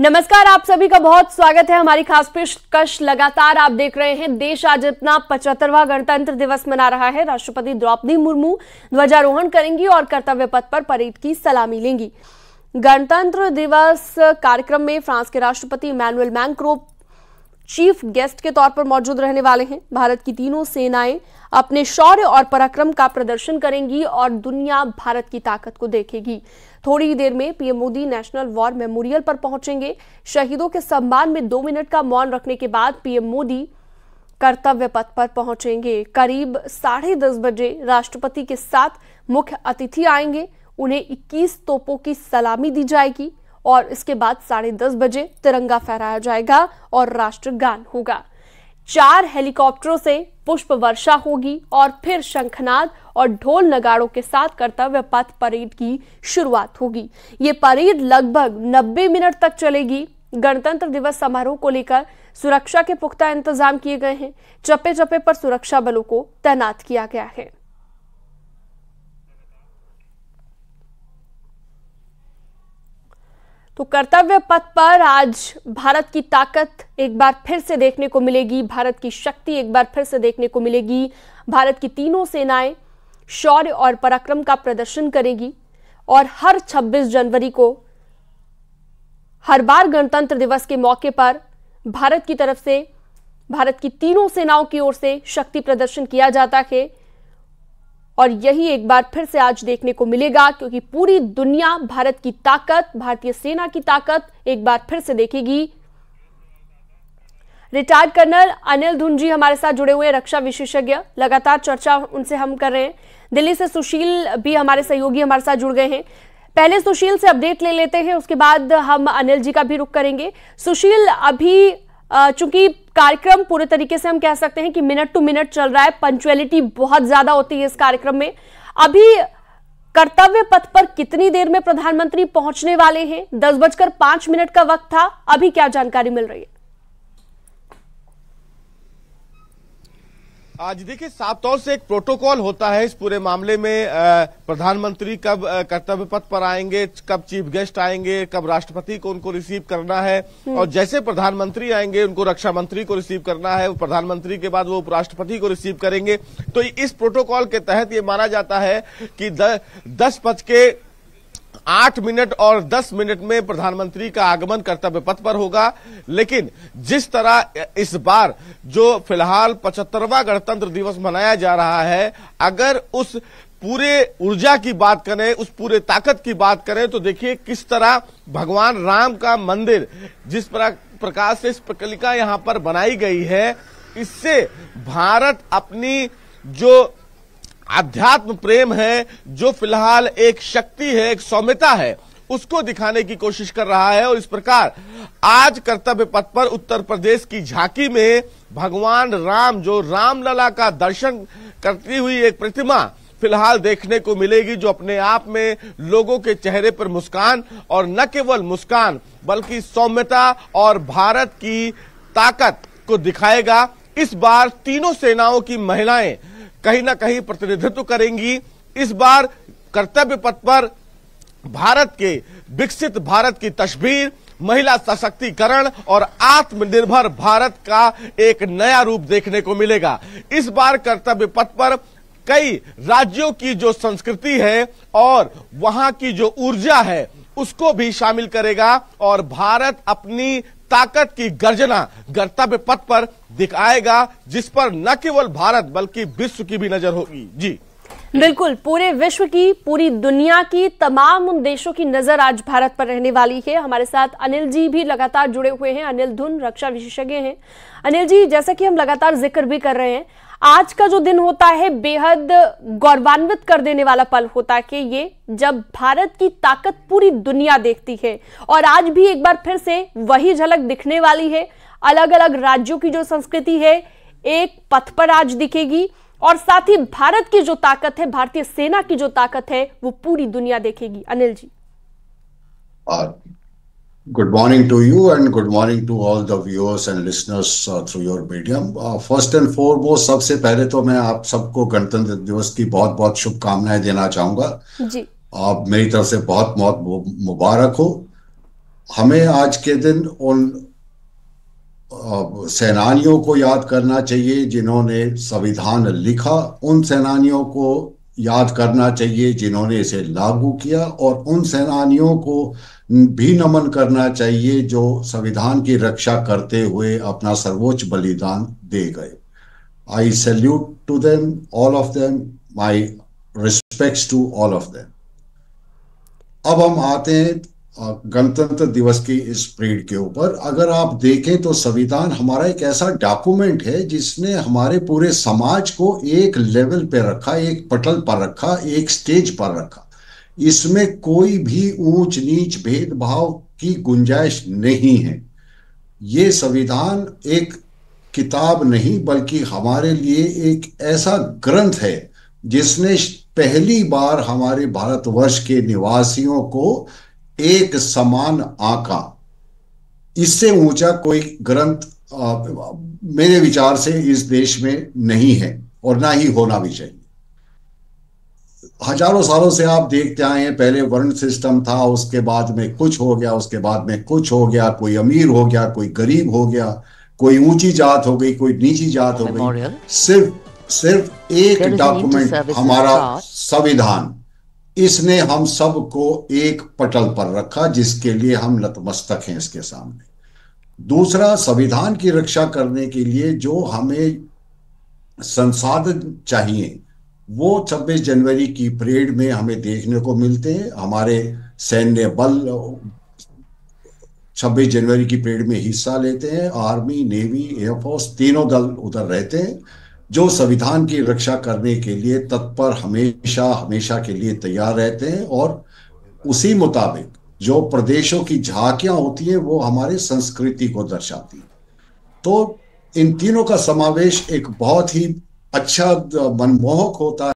नमस्कार आप सभी का बहुत स्वागत है हमारी खास पेशकश लगातार आप देख रहे हैं देश आज अपना पचहत्तरवा गणतंत्र दिवस मना रहा है राष्ट्रपति द्रौपदी मुर्मू ध्वजारोहण करेंगी और कर्तव्य पथ पर परेड की सलामी लेंगी गणतंत्र दिवस कार्यक्रम में फ्रांस के राष्ट्रपति इमैनुअल मैंक्रो चीफ गेस्ट के तौर पर मौजूद रहने वाले हैं भारत की तीनों सेनाएं अपने शौर्य और पराक्रम का प्रदर्शन करेंगी और दुनिया भारत की ताकत को देखेगी थोड़ी ही देर में PM Modi national war memorial पर पहुंचेंगे शहीदों के सम्मान में दो मिनट का मौन रखने के बाद पीएम मोदी कर्तव्य पथ पर पहुंचेंगे करीब साढ़े दस बजे राष्ट्रपति के साथ मुख्य अतिथि आएंगे उन्हें 21 तोपों की सलामी दी जाएगी और इसके बाद साढ़े दस बजे तिरंगा फहराया जाएगा और राष्ट्रगान होगा चार हेलीकॉप्टरों से पुष्प वर्षा होगी और फिर शंखनाद और ढोल नगाड़ों के साथ कर्तव्य पथ परेड की शुरुआत होगी ये परेड लगभग 90 मिनट तक चलेगी गणतंत्र दिवस समारोह को लेकर सुरक्षा के पुख्ता इंतजाम किए गए हैं चप्पे चप्पे पर सुरक्षा बलों को तैनात किया गया है तो कर्तव्य पथ पर आज भारत की ताकत एक बार फिर से देखने को मिलेगी भारत की शक्ति एक बार फिर से देखने को मिलेगी भारत की तीनों सेनाएं शौर्य और पराक्रम का प्रदर्शन करेगी और हर 26 जनवरी को हर बार गणतंत्र दिवस के मौके पर भारत की तरफ से भारत की तीनों सेनाओं की ओर से शक्ति प्रदर्शन किया जाता है और यही एक बार फिर से आज देखने को मिलेगा क्योंकि पूरी दुनिया भारत की ताकत भारतीय सेना की ताकत एक बार फिर से देखेगी रिटायर्ड कर्नल अनिल धुन जी हमारे साथ जुड़े हुए रक्षा विशेषज्ञ लगातार चर्चा उनसे हम कर रहे हैं दिल्ली से सुशील भी हमारे सहयोगी हमारे साथ जुड़ गए हैं पहले सुशील से अपडेट ले लेते हैं उसके बाद हम अनिल जी का भी रुख करेंगे सुशील अभी चूंकि कार्यक्रम पूरे तरीके से हम कह सकते हैं कि मिनट टू मिनट चल रहा है पंचुअलिटी बहुत ज्यादा होती है इस कार्यक्रम में अभी कर्तव्य पथ पर कितनी देर में प्रधानमंत्री पहुंचने वाले हैं दस बजकर पांच मिनट का वक्त था अभी क्या जानकारी मिल रही है आज देखिए साफ तौर से एक प्रोटोकॉल होता है इस पूरे मामले में प्रधानमंत्री कब कर्तव्य पथ पर आएंगे कब चीफ गेस्ट आएंगे कब राष्ट्रपति को उनको रिसीव करना है हम्म। और जैसे प्रधानमंत्री आएंगे उनको रक्षा मंत्री को रिसीव करना है प्रधानमंत्री के बाद वो उपराष्ट्रपति को रिसीव करेंगे तो इस प्रोटोकॉल के तहत ये माना जाता है कि द, दस पद के आठ मिनट और दस मिनट में प्रधानमंत्री का आगमन कर्तव्य पथ पर होगा लेकिन जिस तरह इस बार जो फिलहाल पचहत्तरवा गणतंत्र दिवस मनाया जा रहा है अगर उस पूरे ऊर्जा की बात करें उस पूरे ताकत की बात करें तो देखिए किस तरह भगवान राम का मंदिर जिस प्रकार से स्पकलिका यहां पर बनाई गई है इससे भारत अपनी जो अध्यात्म प्रेम है जो फिलहाल एक शक्ति है एक सौम्यता है उसको दिखाने की कोशिश कर रहा है और इस प्रकार आज कर्तव्य पथ पर उत्तर प्रदेश की झांकी में भगवान राम जो रामलला का दर्शन करती हुई एक प्रतिमा फिलहाल देखने को मिलेगी जो अपने आप में लोगों के चेहरे पर मुस्कान और न केवल मुस्कान बल्कि सौम्यता और भारत की ताकत को दिखाएगा इस बार तीनों सेनाओं की महिलाएं कहीं ना कहीं प्रतिनिधित्व करेंगी इस बार कर्तव्य पथ पर भारत के विकसित भारत की तस्वीर महिला सशक्तिकरण और आत्मनिर्भर भारत का एक नया रूप देखने को मिलेगा इस बार कर्तव्य पथ पर कई राज्यों की जो संस्कृति है और वहां की जो ऊर्जा है उसको भी शामिल करेगा और भारत अपनी ताकत की गर्जना गर्तव्य पथ पर दिखाएगा जिस पर न केवल भारत बल्कि विश्व की भी नजर होगी जी बिल्कुल पूरे विश्व की पूरी दुनिया की तमाम उन देशों की नजर आज भारत पर रहने वाली है हमारे साथ अनिल जी भी लगातार जुड़े हुए हैं अनिल धुन रक्षा विशेषज्ञ हैं अनिल जी जैसा कि हम लगातार जिक्र भी कर रहे हैं आज का जो दिन होता है बेहद गौरवान्वित कर देने वाला पल होता है कि ये जब भारत की ताकत पूरी दुनिया देखती है और आज भी एक बार फिर से वही झलक दिखने वाली है अलग अलग राज्यों की जो संस्कृति है एक पथ पर आज दिखेगी और साथ ही भारत की जो ताकत है भारतीय सेना की जो ताकत है वो पूरी दुनिया देखेगी अनिल जी और Good morning to you and good morning to all the viewers and listeners uh, through your medium. First and foremost सबसे पहले तो मैं आप सबको गणतंत्र दिवस की बहुत बहुत शुभकामनाएं देना चाहूंगा जी आप मेरी तरफ से बहुत बहुत मुबारक हो हमें आज के दिन उन सेनानियों को याद करना चाहिए जिन्होंने संविधान लिखा उन सेनानियों को याद करना चाहिए जिन्होंने इसे लागू किया और उन सेनानियों को भी नमन करना चाहिए जो संविधान की रक्षा करते हुए अपना सर्वोच्च बलिदान दे गए I salute to them all of them my respect to all of them अब हम आते हैं गणतंत्र दिवस की इस परेड के ऊपर अगर आप देखें तो संविधान हमारा एक ऐसा डॉक्यूमेंट है जिसने हमारे पूरे समाज को एक लेवल पर रखा एक पटल पर रखा एक स्टेज पर रखा इसमें कोई भी ऊंच नीच भेदभाव की गुंजाइश नहीं है ये संविधान एक किताब नहीं बल्कि हमारे लिए एक ऐसा ग्रंथ है जिसने पहली बार हमारे भारतवर्ष के निवासियों को एक समान आका इससे ऊंचा कोई ग्रंथ मेरे विचार से इस देश में नहीं है और ना ही होना भी चाहिए हजारों सालों से आप देखते आए हैं पहले वर्ण सिस्टम था उसके बाद में कुछ हो गया उसके बाद में कुछ हो गया कोई अमीर हो गया कोई गरीब हो गया कोई ऊंची जात हो गई कोई नीची जात हो गई सिर्फ सिर्फ एक डॉक्यूमेंट हमारा संविधान इसने हम सबको एक पटल पर रखा जिसके लिए हम नतमस्तक हैं इसके सामने दूसरा संविधान की रक्षा करने के लिए जो हमें संसाधन चाहिए वो 26 जनवरी की परेड में हमें देखने को मिलते हैं हमारे सैन्य बल 26 जनवरी की परेड में हिस्सा लेते हैं आर्मी नेवी एयरफोर्स तीनों दल उधर रहते हैं जो संविधान की रक्षा करने के लिए तत्पर हमेशा हमेशा के लिए तैयार रहते हैं और उसी मुताबिक जो प्रदेशों की झांकियां होती हैं वो हमारे संस्कृति को दर्शाती हैं तो इन तीनों का समावेश एक बहुत ही अच्छा मनमोहक होता है